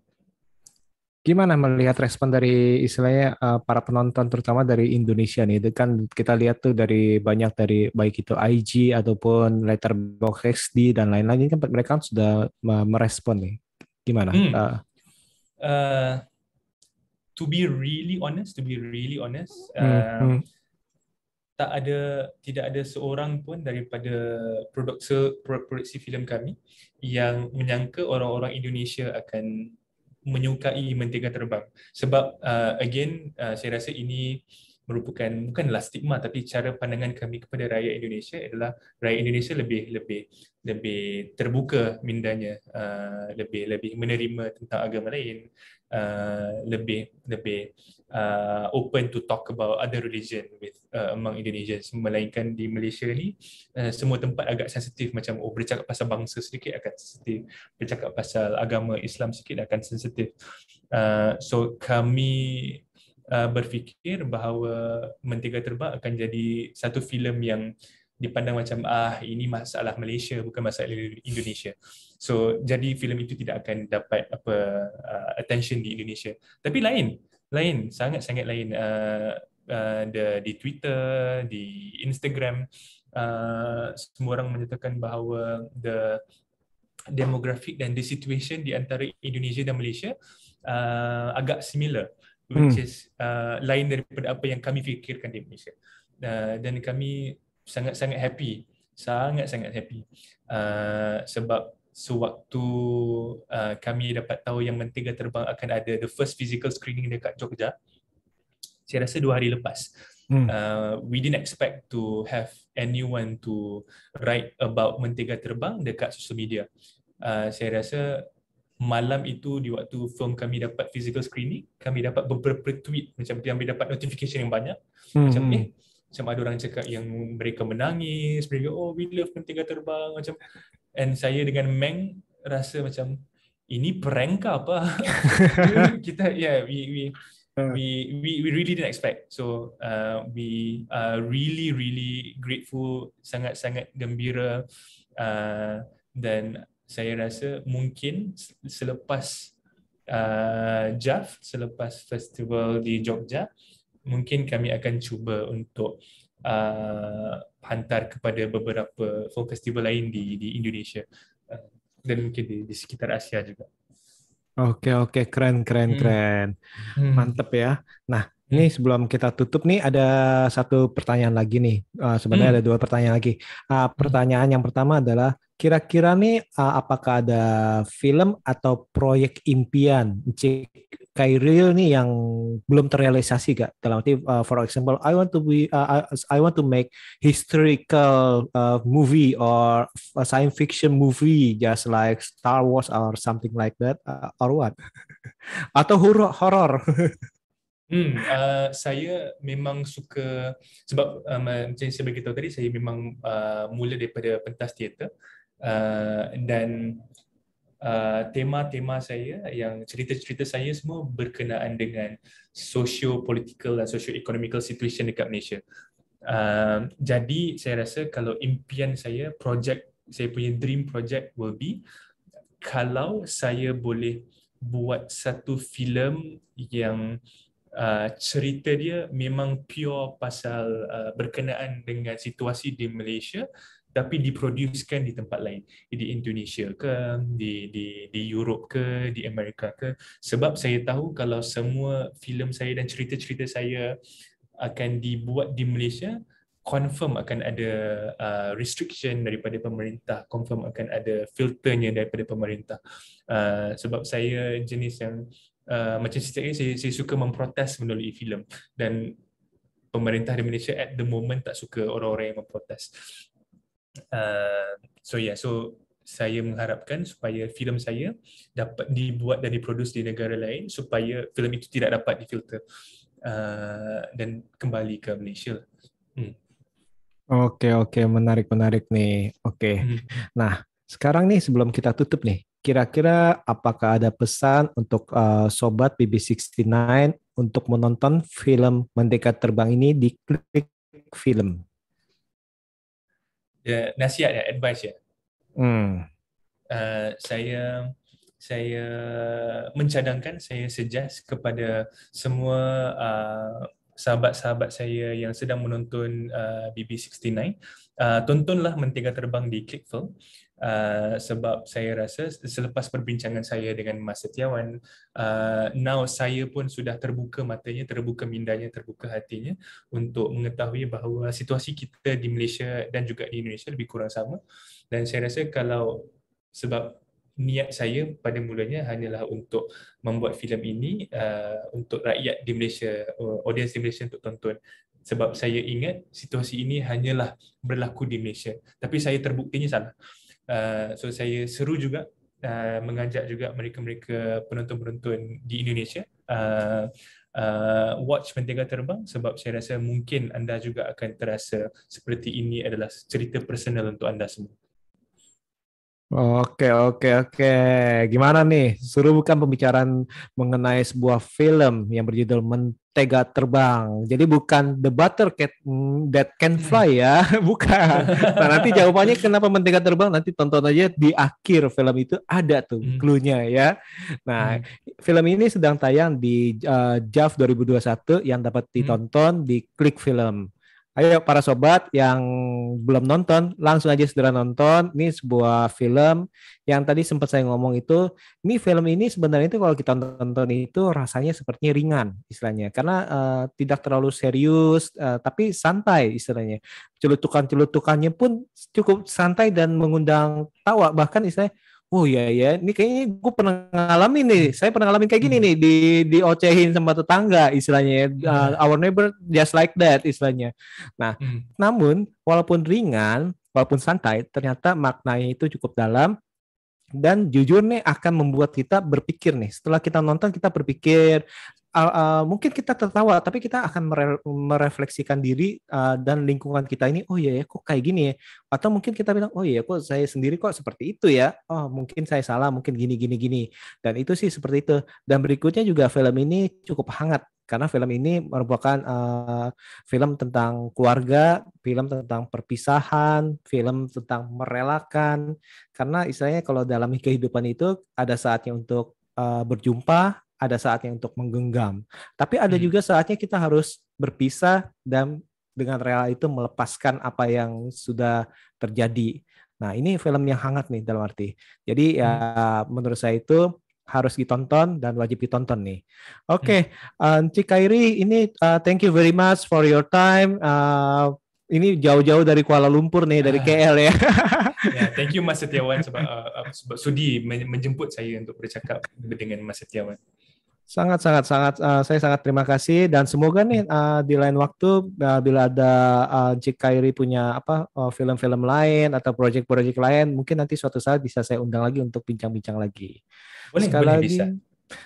Gimana melihat respon dari istilahnya uh, para penonton terutama dari Indonesia nih? Itu kan kita lihat tuh dari banyak dari baik itu IG ataupun XD dan lain-lain kan mereka kan sudah merespon nih. Gimana? Hmm. uh, uh to be really honest to be really honest mm. Uh, tak ada tidak ada seorang pun daripada produser produksi filem kami yang menyangka orang-orang Indonesia akan menyukai mentega terbang sebab uh, again uh, saya rasa ini merupakan bukanlah stigma tapi cara pandangan kami kepada rakyat Indonesia adalah rakyat Indonesia lebih lebih lebih terbuka mindanya uh, lebih lebih menerima tentang agama lain uh, lebih lebih uh, open to talk about other religion with uh, among Indonesians melainkan di Malaysia ni uh, semua tempat agak sensitif macam oh bercakap pasal bangsa sedikit akan sensitif bercakap pasal agama Islam sedikit akan sensitif uh, so kami uh, berfikir bahawa mentega terbang akan jadi satu filem yang uh, dipandang macam ah ini masalah Malaysia bukan masalah Indonesia. So jadi filem itu tidak akan dapat apa uh, attention di Indonesia. Tapi lain, lain sangat-sangat lain uh, uh, the, di Twitter, di Instagram uh, semua orang menyatakan bahawa the demographic dan the situation di antara Indonesia dan Malaysia uh, agak similar which hmm. is uh, lain daripada apa yang kami fikirkan di Malaysia. Uh, dan kami sangat-sangat happy sangat-sangat happy uh, sebab sewaktu uh, kami dapat tahu yang mentega terbang akan ada the first physical screening dekat Jogja saya rasa dua hari lepas hmm. uh, we didn't expect to have anyone to write about mentega terbang dekat social media uh, saya rasa malam itu di waktu film kami dapat physical screening kami dapat beberapa tweet macam kami dapat notification yang banyak hmm. macam ni eh, macam ada orang cakap yang mereka menangis, mereka oh we love mentega terbang macam and saya dengan Meng rasa macam ini prank ke apa? (laughs) kita yeah we we hmm. we we we really didn't expect. So uh, we are really really grateful, sangat sangat gembira uh, dan saya rasa mungkin selepas uh, Jaff, selepas festival di Jogja, uh, mungkin kami akan cuba untuk uh, hantar kepada beberapa film festival lain di di Indonesia uh, dan mungkin di, di sekitar Asia juga. Oke oke keren keren hmm. keren hmm. mantep ya. Nah hmm. ini sebelum kita tutup nih ada satu pertanyaan lagi nih. Uh, sebenarnya hmm. ada dua pertanyaan lagi. Uh, pertanyaan yang pertama adalah kira-kira nih uh, apakah ada film atau proyek impian real nih yang belum terrealisasi gak dalam arti uh, for example I want to be uh, I, uh, I want to make historical uh, movie or a science fiction movie just like Star Wars or something like that uh, or what (laughs) atau horror horror (laughs) Hmm, uh, saya memang suka sebab uh, macam saya beritahu tadi saya memang uh, mula daripada pentas teater uh, dan Uh, tema-tema saya yang cerita-cerita saya semua berkenaan dengan socio-political dan socio-economical situation dekat Malaysia. Uh, jadi saya rasa kalau impian saya, project saya punya dream project will be kalau saya boleh buat satu filem yang uh, cerita dia memang pure pasal uh, berkenaan dengan situasi di Malaysia tapi diproduksikan di tempat lain di Indonesia ke di di di Europe ke di Amerika ke sebab saya tahu kalau semua filem saya dan cerita-cerita saya akan dibuat di Malaysia confirm akan ada uh, restriction daripada pemerintah confirm akan ada filternya daripada pemerintah uh, sebab saya jenis yang uh, macam cerita ini saya, saya suka memprotes melalui filem dan pemerintah di Malaysia at the moment tak suka orang-orang yang memprotes Uh, so yeah, so saya mengharapkan supaya filem saya dapat dibuat dan diproduksi di negara lain supaya filem itu tidak dapat difilter uh, dan kembali ke Malaysia. Hmm. Oke oke menarik menarik nih. Oke. Okay. Hmm. Nah, sekarang nih sebelum kita tutup nih, kira-kira apakah ada pesan untuk uh, sobat BB69 untuk menonton film Mendekat Terbang ini di klik film? dia nasihat ya advice ya hmm. Uh, saya saya mencadangkan saya suggest kepada semua uh, sahabat-sahabat saya yang sedang menonton uh, BB69 uh, tontonlah mentega terbang di Clickfilm uh, Uh, sebab saya rasa selepas perbincangan saya dengan Mas Setiawan uh, now saya pun sudah terbuka matanya terbuka mindanya terbuka hatinya untuk mengetahui bahawa situasi kita di Malaysia dan juga di Indonesia lebih kurang sama dan saya rasa kalau sebab niat saya pada mulanya hanyalah untuk membuat filem ini uh, untuk rakyat di Malaysia uh, audience di Malaysia untuk tonton sebab saya ingat situasi ini hanyalah berlaku di Malaysia tapi saya terbuktinya salah Uh, so saya seru juga uh, mengajak juga mereka-mereka penonton-penonton di Indonesia uh, Uh, watch Mentega Terbang sebab saya rasa mungkin anda juga akan terasa seperti ini adalah cerita personal untuk anda semua. Oke, oke, oke. Gimana nih? Suruh bukan pembicaraan mengenai sebuah film yang berjudul Mentega tega terbang. Jadi bukan the butter cat that can fly ya, (laughs) bukan. Nah nanti jawabannya kenapa mentega terbang nanti tonton aja di akhir film itu ada tuh hmm. clue-nya ya. Nah hmm. film ini sedang tayang di uh, JAV 2021 yang dapat ditonton di Klik Film. Ayo para sobat yang belum nonton, langsung aja segera nonton. Ini sebuah film yang tadi sempat saya ngomong itu, ini film ini sebenarnya itu kalau kita nonton itu rasanya sepertinya ringan istilahnya, karena uh, tidak terlalu serius, uh, tapi santai istilahnya. Celutukan-celutukannya pun cukup santai dan mengundang tawa, bahkan istilahnya Oh iya ya, ini kayaknya gue pernah ngalamin nih. Saya pernah ngalamin kayak gini hmm. nih di diocehin sama tetangga istilahnya hmm. uh, our neighbor just like that istilahnya. Nah, hmm. namun walaupun ringan, walaupun santai, ternyata maknanya itu cukup dalam dan jujur nih akan membuat kita berpikir nih. Setelah kita nonton kita berpikir, uh, uh, mungkin kita tertawa tapi kita akan mere merefleksikan diri uh, dan lingkungan kita ini oh iya ya kok kayak gini ya atau mungkin kita bilang oh iya kok saya sendiri kok seperti itu ya oh mungkin saya salah mungkin gini gini gini dan itu sih seperti itu dan berikutnya juga film ini cukup hangat karena film ini merupakan uh, film tentang keluarga, film tentang perpisahan, film tentang merelakan. Karena istilahnya kalau dalam kehidupan itu ada saatnya untuk uh, berjumpa, ada saatnya untuk menggenggam. Tapi ada hmm. juga saatnya kita harus berpisah dan dengan rela itu melepaskan apa yang sudah terjadi. Nah, ini film yang hangat nih dalam arti. Jadi ya, hmm. ya menurut saya itu harus ditonton dan wajib ditonton nih. Oke, okay. hmm. uh, eh, Cik Kairi, ini uh, thank you very much for your time. Uh, ini jauh-jauh dari Kuala Lumpur nih, dari KL ya. yeah, (laughs) ya, thank you Mas Setiawan sebab, uh, (laughs) sudi menjemput saya untuk bercakap dengan Mas Setiawan. Sangat, sangat, sangat. Uh, saya sangat terima kasih dan semoga nih uh, di lain waktu uh, bila ada uh, Jack Kairi punya apa film film-film lain atau proyek-proyek lain, mungkin nanti suatu saat bisa saya undang lagi untuk bincang-bincang lagi. Boleh, sekali boleh, lagi, bisa.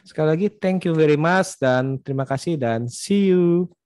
sekali lagi, thank you very much dan terima kasih dan see you.